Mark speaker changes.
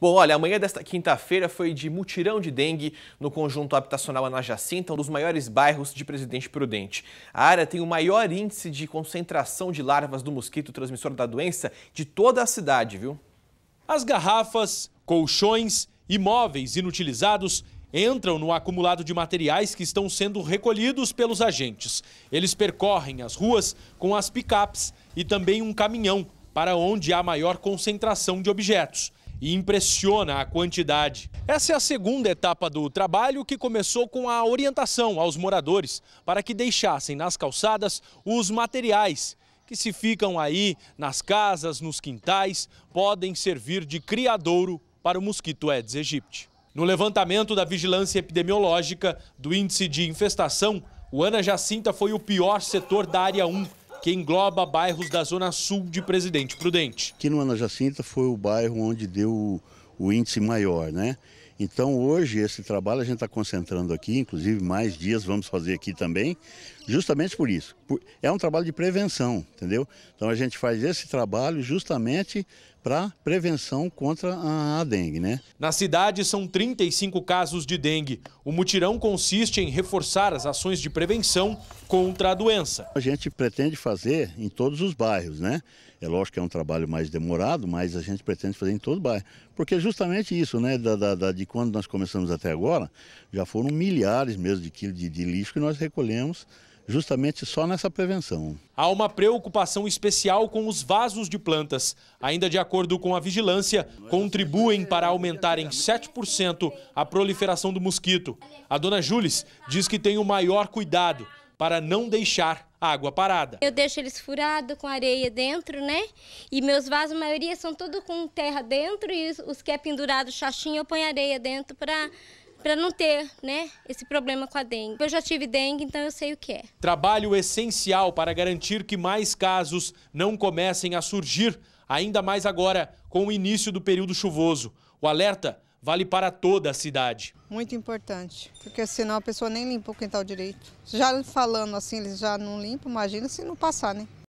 Speaker 1: Bom, olha, amanhã desta quinta-feira foi de mutirão de dengue no conjunto habitacional Ana Jacinta, então, um dos maiores bairros de Presidente Prudente. A área tem o maior índice de concentração de larvas do mosquito transmissor da doença de toda a cidade, viu? As garrafas, colchões, imóveis inutilizados entram no acumulado de materiais que estão sendo recolhidos pelos agentes. Eles percorrem as ruas com as picapes e também um caminhão para onde há maior concentração de objetos e impressiona a quantidade. Essa é a segunda etapa do trabalho que começou com a orientação aos moradores para que deixassem nas calçadas os materiais que se ficam aí nas casas, nos quintais, podem servir de criadouro para o mosquito Aedes aegypti. No levantamento da vigilância epidemiológica do índice de infestação, o Ana Jacinta foi o pior setor da área 1, que engloba bairros da zona sul de Presidente Prudente.
Speaker 2: Aqui no Ana Jacinta foi o bairro onde deu o, o índice maior, né? Então hoje esse trabalho a gente está concentrando aqui, inclusive mais dias vamos fazer aqui também, justamente por isso. É um trabalho de prevenção, entendeu? Então a gente faz esse trabalho justamente para prevenção contra a, dengue, né?
Speaker 1: Na cidade são 35 casos de dengue. O mutirão consiste em reforçar as ações de prevenção contra a doença.
Speaker 2: A gente pretende fazer em todos os bairros, né? É lógico que é um trabalho mais demorado, mas a gente pretende fazer em todo o bairro. Porque é justamente isso, né? Da, da, da de quando nós começamos até agora, já foram milhares mesmo de quilos de, de lixo que nós recolhemos justamente só nessa prevenção.
Speaker 1: Há uma preocupação especial com os vasos de plantas. Ainda de acordo com a vigilância, contribuem para aumentar em 7% a proliferação do mosquito. A dona Jules diz que tem o maior cuidado para não deixar água parada.
Speaker 3: Eu deixo eles furados com areia dentro, né? E meus vasos, a maioria, são todos com terra dentro e os que é pendurado chaxinho eu ponho areia dentro para para não ter, né, esse problema com a dengue. Eu já tive dengue, então eu sei o que é.
Speaker 1: Trabalho essencial para garantir que mais casos não comecem a surgir, ainda mais agora com o início do período chuvoso. O alerta vale para toda a cidade.
Speaker 3: Muito importante, porque senão a pessoa nem limpa o quintal direito. Já falando assim, eles já não limpam, imagina se não passar, né?